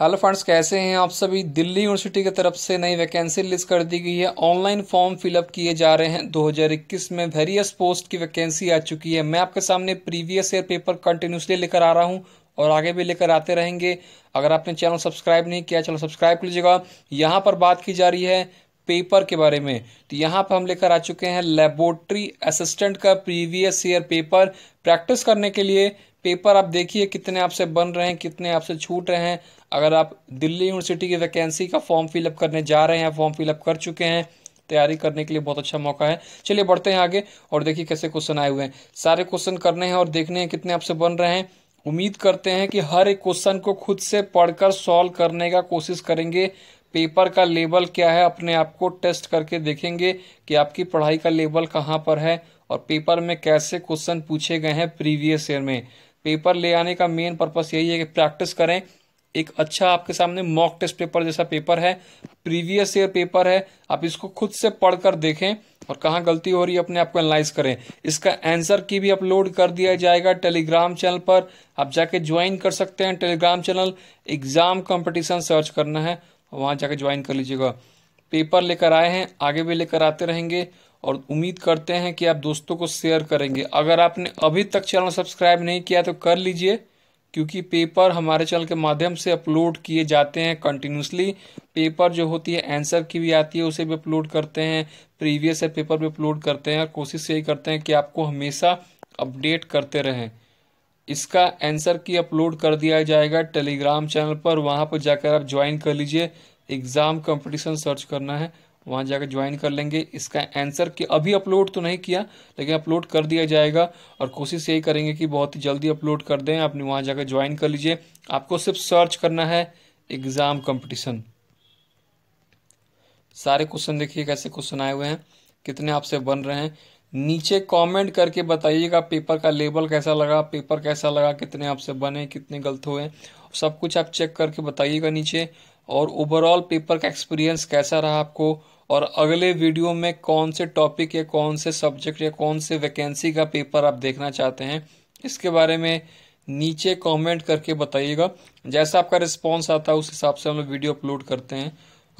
hello friends कैसे हैं आप सभी दिल्ली यूनिवर्सिटी की तरफ से नई वैकेंसी लिस्ट कर दी गई है ऑनलाइन फॉर्म फिलअप किए जा रहे हैं 2021 में वेरियस पोस्ट की वैकेंसी आ चुकी है मैं आपके सामने प्रीवियस ईयर पेपर कंटिन्यूसली लेकर आ रहा हूं और आगे भी लेकर आते रहेंगे अगर आपने चैनल सब्सक्राइब नहीं किया चैनल सब्सक्राइब कर लीजिएगा यहाँ पर बात की जा रही है पेपर के बारे में तो यहाँ पर हम लेकर आ चुके हैं लेबोरेटरी असिस्टेंट का प्रीवियस ईयर पेपर प्रैक्टिस करने के लिए पेपर आप देखिए कितने आपसे बन रहे हैं कितने आपसे छूट रहे हैं अगर आप दिल्ली यूनिवर्सिटी की वैकेंसी का फॉर्म फिलअप करने जा रहे हैं फॉर्म फिलअप कर चुके हैं तैयारी करने के लिए बहुत अच्छा मौका है चलिए बढ़ते हैं आगे और देखिए कैसे क्वेश्चन आए हुए हैं सारे क्वेश्चन करने हैं और देखने हैं कितने आपसे बन रहे हैं उम्मीद करते हैं कि हर एक क्वेश्चन को खुद से पढ़कर सॉल्व करने का कोशिश करेंगे पेपर का लेवल क्या है अपने आप को टेस्ट करके देखेंगे कि आपकी पढ़ाई का लेवल कहाँ पर है और पेपर में कैसे क्वेश्चन पूछे गए हैं प्रीवियस ईयर में पेपर ले आने का मेन पर्पस यही है कि प्रैक्टिस करें एक अच्छा आपके सामने मॉक टेस्ट पेपर जैसा पेपर है प्रीवियस ईयर पेपर है आप इसको खुद से पढ़कर देखें और कहाँ गलती हो रही है अपने आप को एनालाइज करें इसका आंसर की भी अपलोड कर दिया जाएगा टेलीग्राम चैनल पर आप जाके ज्वाइन कर सकते हैं Telegram channel exam competition search करना है वहाँ जाके ज्वाइन कर लीजिएगा पेपर लेकर आए हैं आगे भी लेकर आते रहेंगे और उम्मीद करते हैं कि आप दोस्तों को शेयर करेंगे अगर आपने अभी तक चैनल सब्सक्राइब नहीं किया तो कर लीजिए क्योंकि पेपर हमारे चैनल के माध्यम से अपलोड किए जाते हैं कंटिन्यूसली पेपर जो होती है आंसर की भी आती है उसे भी अपलोड करते हैं प्रीवियस है पेपर भी अपलोड करते हैं और कोशिश यही करते हैं कि आपको हमेशा अपडेट करते रहें इसका आंसर की अपलोड कर दिया जाएगा टेलीग्राम चैनल पर वहाँ पर जाकर आप ज्वाइन कर लीजिए एग्ज़ाम कंपटीशन सर्च करना है वहाँ जाकर ज्वाइन कर लेंगे इसका आंसर कि अभी अपलोड तो नहीं किया लेकिन अपलोड कर दिया जाएगा और कोशिश यही करेंगे कि बहुत ही जल्दी अपलोड कर दें आपने वहाँ जाकर ज्वाइन कर लीजिए आपको सिर्फ सर्च करना है एग्ज़ाम कंपटीशन सारे क्वेश्चन देखिए कैसे क्वेश्चन आए हुए हैं कितने आपसे बन रहे हैं नीचे कॉमेंट करके बताइएगा पेपर का लेबल कैसा लगा पेपर कैसा लगा कितने आपसे बने कितने गलत हुए सब कुछ आप चेक करके बताइएगा नीचे और ओवरऑल पेपर का एक्सपीरियंस कैसा रहा आपको और अगले वीडियो में कौन से टॉपिक या कौन से सब्जेक्ट या कौन से वैकेंसी का पेपर आप देखना चाहते हैं इसके बारे में नीचे कमेंट करके बताइएगा जैसा आपका रिस्पांस आता है उस हिसाब से हम वीडियो अपलोड करते हैं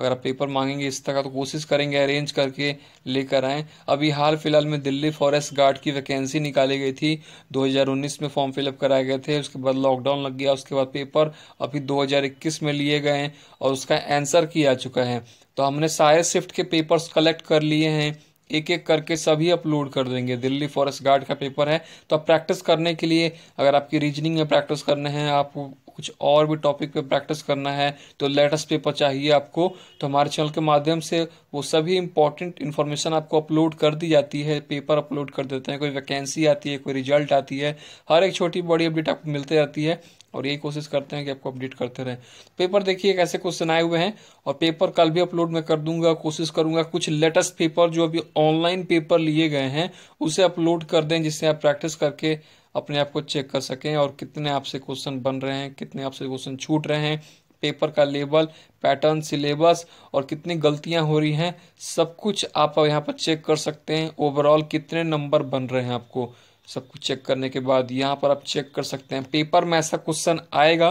अगर आप पेपर मांगेंगे इस तरह का तो कोशिश करेंगे अरेंज करके लेकर आएँ अभी हाल फिलहाल में दिल्ली फॉरेस्ट गार्ड की वैकेंसी निकाली गई थी 2019 में फॉर्म फिलअप कराए गए थे उसके बाद लॉकडाउन लग गया उसके बाद पेपर अभी 2021 में लिए गए हैं और उसका आंसर किया चुका है तो हमने सारे शिफ्ट के पेपर्स कलेक्ट कर लिए हैं एक एक करके सभी अपलोड कर देंगे दिल्ली फॉरेस्ट गार्ड का पेपर है तो आप प्रैक्टिस करने के लिए अगर आपकी रीजनिंग में प्रैक्टिस करने हैं आपको कुछ और भी टॉपिक पे प्रैक्टिस करना है तो लेटेस्ट पेपर चाहिए आपको तो हमारे चैनल के माध्यम से वो सभी इंपॉर्टेंट इन्फॉर्मेशन आपको अपलोड कर दी जाती है पेपर अपलोड कर देते हैं कोई वैकेंसी आती है कोई रिजल्ट आती है हर एक छोटी बड़ी अपडेट आपको मिलते रहती है और यही कोशिश करते हैं कि आपको अपडेट करते रहें पेपर देखिए कैसे क्वेश्चन आए हुए हैं और पेपर कल भी अपलोड मैं कर दूंगा कोशिश करूंगा कुछ लेटेस्ट पेपर जो अभी ऑनलाइन पेपर लिए गए हैं उसे अपलोड कर दें जिससे आप प्रैक्टिस करके अपने आप को चेक कर सकें और कितने आपसे क्वेश्चन बन रहे हैं कितने आपसे क्वेश्चन छूट रहे हैं पेपर का लेबल पैटर्न सिलेबस और कितनी गलतियां हो रही हैं सब कुछ आप यहाँ पर चेक कर सकते हैं ओवरऑल कितने नंबर बन रहे हैं आपको सब कुछ चेक करने के बाद यहाँ पर आप चेक कर सकते हैं पेपर में ऐसा क्वेश्चन आएगा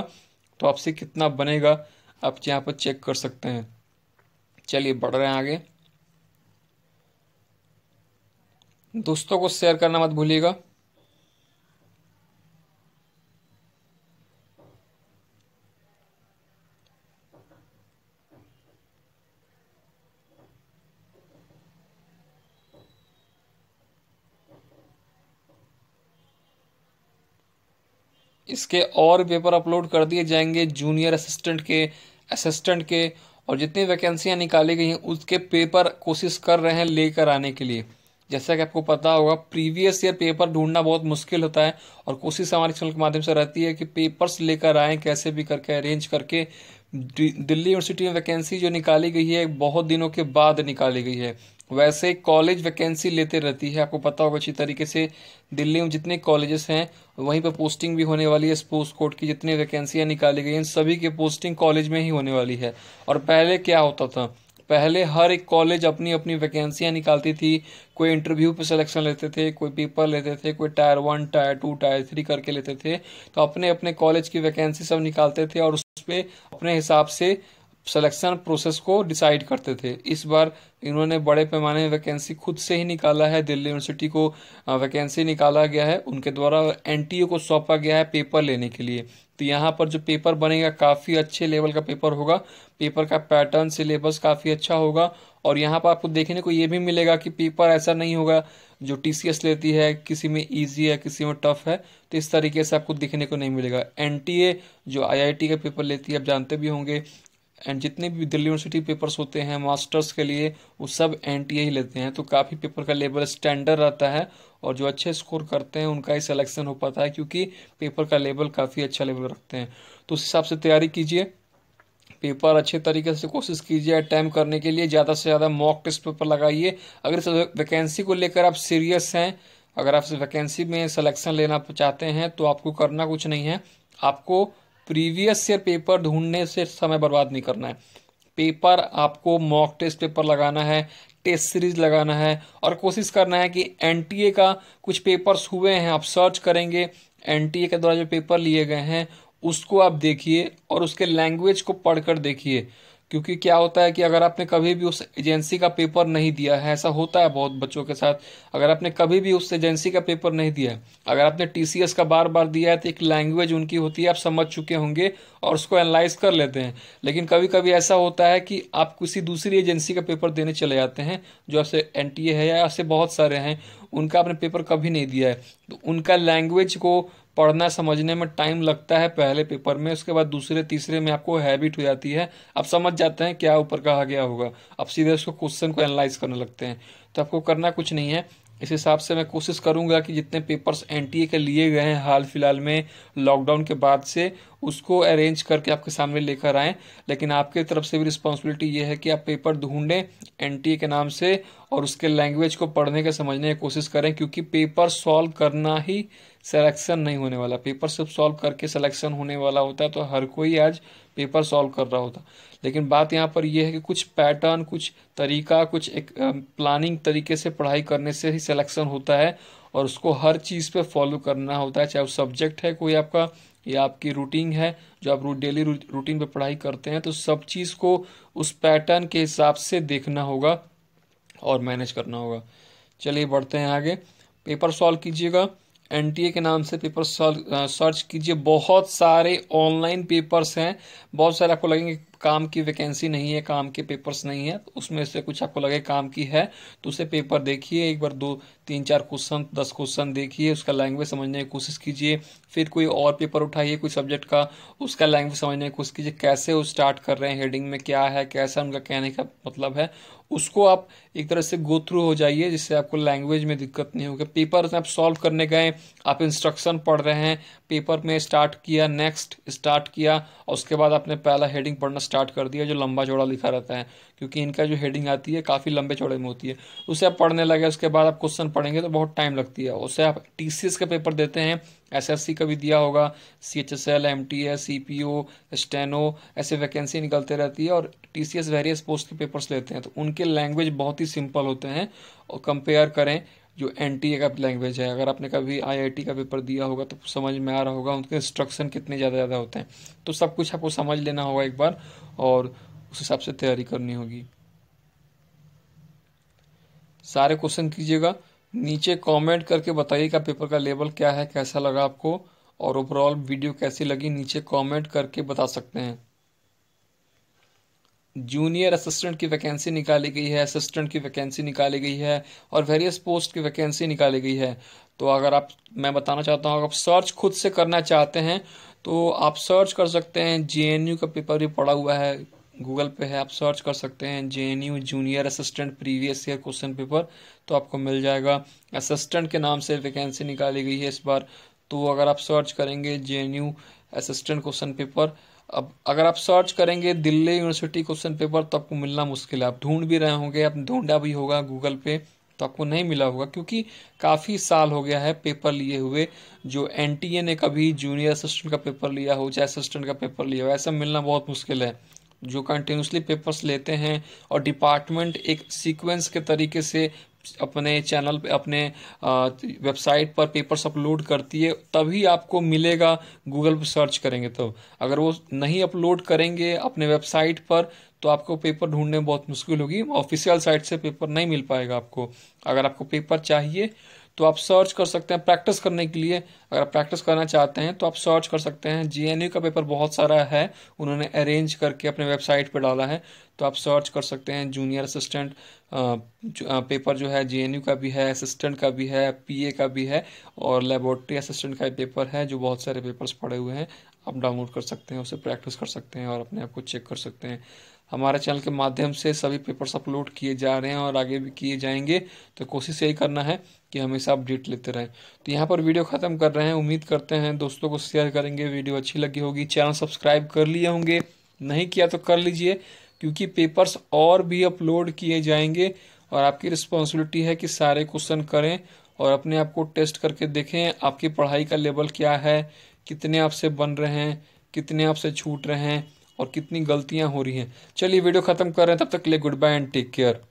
तो आपसे कितना बनेगा आप यहाँ पर चेक कर सकते हैं चलिए बढ़ रहे हैं आगे दोस्तों को शेयर करना मत भूलिएगा इसके और पेपर अपलोड कर दिए जाएंगे जूनियर असिस्टेंट के असिस्टेंट के और जितनी वैकेंसियाँ निकाली गई हैं उसके पेपर कोशिश कर रहे हैं लेकर आने के लिए जैसा कि आपको पता होगा प्रीवियस ईयर पेपर ढूंढना बहुत मुश्किल होता है और कोशिश हमारे चैनल के माध्यम से रहती है कि पेपर्स लेकर आएँ कैसे भी करके अरेंज करके दिल्ली यूनिवर्सिटी में वैकेंसी जो निकाली गई है बहुत दिनों के बाद निकाली गई है वैसे कॉलेज वैकेंसी लेते रहती है आपको पता होगा अच्छी तरीके से दिल्ली में जितने कॉलेजेस हैं वहीं पर पोस्टिंग भी होने वाली है स्पोर्ट्स कोर्ट की जितनी वैकेंसियाँ निकाली गई हैं सभी की पोस्टिंग कॉलेज में ही होने वाली है और पहले क्या होता था पहले हर एक कॉलेज अपनी अपनी वैकेंसियाँ निकालती थी कोई इंटरव्यू पे सिलेक्शन लेते थे कोई पेपर लेते थे कोई tier one tier two tier three करके लेते थे तो अपने अपने कॉलेज की वैकेंसी सब निकालते थे और उस पर अपने हिसाब से सिलेक्शन प्रोसेस को डिसाइड करते थे इस बार इन्होंने बड़े पैमाने में वैकेंसी खुद से ही निकाला है दिल्ली यूनिवर्सिटी को वैकेंसी निकाला गया है उनके द्वारा ए को सौंपा गया है पेपर लेने के लिए तो यहाँ पर जो पेपर बनेगा काफ़ी अच्छे लेवल का पेपर होगा पेपर का पैटर्न सिलेबस काफ़ी अच्छा होगा और यहाँ पर आपको देखने को ये भी मिलेगा कि पेपर ऐसा नहीं होगा जो टी लेती है किसी में ईजी है किसी में टफ है तो इस तरीके से आपको देखने को नहीं मिलेगा एन जो आई का पेपर लेती है आप जानते भी होंगे एंड जितने भी दिल्ली यूनिवर्सिटी पेपर्स होते हैं मास्टर्स के लिए वो सब एन ही लेते हैं तो काफ़ी पेपर का लेवल स्टैंडर्ड रहता है और जो अच्छे स्कोर करते हैं उनका ही सिलेक्शन हो पाता है क्योंकि पेपर का लेवल काफ़ी अच्छा लेवल रखते हैं तो उस हिसाब से तैयारी कीजिए पेपर अच्छे तरीके से कोशिश कीजिए अटैम्प करने के लिए ज़्यादा से ज़्यादा मॉक टेस्ट पेपर लगाइए अगर इस वैकेंसी को लेकर आप सीरियस हैं अगर आप वैकेंसी में सिलेक्शन लेना चाहते हैं तो आपको करना कुछ नहीं है आपको प्रीवियस ईयर पेपर ढूंढने से समय बर्बाद नहीं करना है पेपर आपको मॉक टेस्ट पेपर लगाना है टेस्ट सीरीज लगाना है और कोशिश करना है कि एन का कुछ पेपर्स हुए हैं आप सर्च करेंगे एन के द्वारा जो पेपर लिए गए हैं उसको आप देखिए और उसके लैंग्वेज को पढ़कर देखिए क्योंकि क्या होता है कि अगर आपने कभी भी उस एजेंसी का पेपर नहीं दिया है ऐसा होता है बहुत बच्चों के साथ अगर आपने कभी भी उस एजेंसी का पेपर नहीं दिया है अगर आपने टी का बार बार दिया है तो एक लैंग्वेज उनकी होती है आप समझ चुके होंगे और उसको एनालाइज कर लेते हैं लेकिन कभी कभी ऐसा होता है कि आप किसी दूसरी एजेंसी का पेपर देने चले जाते हैं जो ऐसे एन है या ऐसे बहुत सारे हैं उनका आपने पेपर कभी नहीं दिया है तो उनका लैंग्वेज को पढ़ना समझने में टाइम लगता है पहले पेपर में उसके बाद दूसरे तीसरे में आपको हैबिट हो जाती है आप समझ जाते हैं क्या ऊपर कहा गया होगा अब सीधे उसको क्वेश्चन को एनालाइज करने लगते हैं तो आपको करना कुछ नहीं है इस हिसाब से मैं कोशिश करूंगा कि जितने पेपर्स एन के लिए गए हैं हाल फिलहाल में लॉकडाउन के बाद से उसको अरेंज करके आपके सामने लेकर आएँ लेकिन आपके तरफ से भी रिस्पॉन्सिबिलिटी ये है कि आप पेपर ढूंढें एन के नाम से और उसके लैंग्वेज को पढ़ने के समझने की कोशिश करें क्योंकि पेपर सॉल्व करना ही सिलेक्शन नहीं होने वाला पेपर सिर्फ सॉल्व करके सिलेक्शन होने वाला होता है तो हर कोई आज पेपर सॉल्व कर रहा होता लेकिन बात यहाँ पर यह है कि कुछ पैटर्न कुछ तरीका कुछ एक प्लानिंग तरीके से पढ़ाई करने से ही सिलेक्शन होता है और उसको हर चीज़ पे फॉलो करना होता है चाहे वो सब्जेक्ट है कोई आपका या आपकी रूटीन है जो आप डेली रूटीन पे पढ़ाई करते हैं तो सब चीज़ को उस पैटर्न के हिसाब से देखना होगा और मैनेज करना होगा चलिए बढ़ते हैं आगे पेपर सॉल्व कीजिएगा एन के नाम से पेपर सर्च कीजिए बहुत सारे ऑनलाइन पेपर्स हैं बहुत सारे आपको लगेंगे काम की वैकेंसी नहीं है काम के पेपर्स नहीं है तो उसमें से कुछ आपको लगे काम की है तो उसे पेपर देखिए एक बार दो तीन चार क्वेश्चन दस क्वेश्चन देखिए उसका लैंग्वेज समझने की कोशिश कीजिए फिर कोई और पेपर उठाइए कोई सब्जेक्ट का उसका लैंग्वेज समझने की कोशिश कीजिए कैसे वो स्टार्ट कर रहे हैं हेडिंग में क्या है कैसा उनका कहने का मतलब है उसको आप एक तरह से गो थ्रू हो जाइए जिससे आपको लैंग्वेज में दिक्कत नहीं होगी पेपर आप सॉल्व करने गए आप इंस्ट्रक्शन पढ़ रहे हैं पेपर में स्टार्ट किया नेक्स्ट स्टार्ट किया और उसके बाद आपने पहला हेडिंग पढ़ना स्टार्ट कर दिया जो लंबा चौड़ा लिखा रहता है क्योंकि इनका जो हेडिंग आती है काफ़ी लंबे चौड़े में होती है उसे आप पढ़ने लगे उसके बाद आप क्वेश्चन पढ़ेंगे तो बहुत टाइम लगती है उसे आप टी का पेपर देते हैं सी का भी दिया होगा C H S L M T S C P O steno ऐसे वैकेंसी निकलते रहती है और T C S various post के पेपर्स लेते हैं तो उनके लैंग्वेज बहुत ही सिंपल होते हैं और कंपेयर करें जो एन टी ए का लैंग्वेज है अगर आपने कभी आई आई टी का पेपर दिया होगा तो समझ में आ रहा होगा उनके इंस्ट्रक्शन कितने ज़्यादा ज़्यादा होते हैं तो सब कुछ आपको समझ लेना होगा एक बार और उस हिसाब से तैयारी करनी होगी सारे क्वेश्चन कीजिएगा नीचे कमेंट करके बताइएगा पेपर का लेवल क्या है कैसा लगा आपको और ओवरऑल वीडियो कैसी लगी नीचे कमेंट करके बता सकते हैं जूनियर असिस्टेंट की वैकेंसी निकाली गई है असिस्टेंट की वैकेंसी निकाली गई है और वेरियस पोस्ट की वैकेंसी निकाली गई है तो अगर आप मैं बताना चाहता हूँ अगर आप सर्च खुद से करना चाहते हैं तो आप सर्च कर सकते हैं जे का पेपर भी पड़ा हुआ है गूगल पे है आप सर्च कर सकते हैं J junior assistant previous year question paper तो आपको मिल जाएगा असिस्टेंट के नाम से वैकेंसी निकाली गई है इस बार तो अगर आप सर्च करेंगे जे असिस्टेंट क्वेश्चन पेपर अब अगर आप सर्च करेंगे दिल्ली यूनिवर्सिटी क्वेश्चन पेपर तो आपको मिलना मुश्किल है आप ढूंढ भी रहे होंगे आप ढूंढा भी होगा गूगल पे तो आपको नहीं मिला होगा क्योंकि काफ़ी साल हो गया है पेपर लिए हुए जो एन ने कभी जूनियर असिस्टेंट का पेपर लिया हो चाहे असिस्टेंट का पेपर लिया हो ऐसा मिलना बहुत मुश्किल है जो कंटिन्यूसली पेपर्स लेते हैं और डिपार्टमेंट एक सीक्वेंस के तरीके से अपने चैनल पे अपने वेबसाइट पर पेपर्स अपलोड करती है तभी आपको मिलेगा गूगल पर सर्च करेंगे तो अगर वो नहीं अपलोड करेंगे अपने वेबसाइट पर तो आपको पेपर ढूंढने में बहुत मुश्किल होगी ऑफिशियल साइट से पेपर नहीं मिल पाएगा आपको अगर आपको पेपर चाहिए तो आप सर्च कर सकते हैं प्रैक्टिस करने के लिए अगर आप प्रैक्टिस करना चाहते हैं तो आप सर्च कर सकते हैं जी का पेपर बहुत सारा है उन्होंने अरेंज करके अपने वेबसाइट पर डाला है तो आप सर्च कर सकते हैं जूनियर असिस्टेंट पेपर जो है जे का भी है असिस्टेंट का भी है पीए का भी है और लेबोरेटरी असिस्टेंट का पेपर है जो बहुत सारे पेपर्स पड़े हुए हैं आप डाउनलोड कर सकते हैं उसे प्रैक्टिस कर सकते हैं और अपने आप को चेक कर सकते हैं हमारे चैनल के माध्यम से सभी पेपर्स अपलोड किए जा रहे हैं और आगे भी किए जाएंगे तो कोशिश यही करना है कि हमेशा अपडेट लेते रहें तो यहाँ पर वीडियो ख़त्म कर रहे हैं उम्मीद करते हैं दोस्तों को शेयर करेंगे वीडियो अच्छी लगी होगी चैनल सब्सक्राइब कर लिए होंगे नहीं किया तो कर लीजिए क्योंकि पेपर्स और भी अपलोड किए जाएंगे और आपकी रिस्पॉन्सिबिलिटी है कि सारे क्वेश्चन करें और अपने आप को टेस्ट करके देखें आपकी पढ़ाई का लेवल क्या है कितने आपसे बन रहे हैं कितने आपसे छूट रहे हैं और कितनी गलतियां हो रही हैं चलिए वीडियो ख़त्म कर रहे हैं तब तक के लिए good bye and take care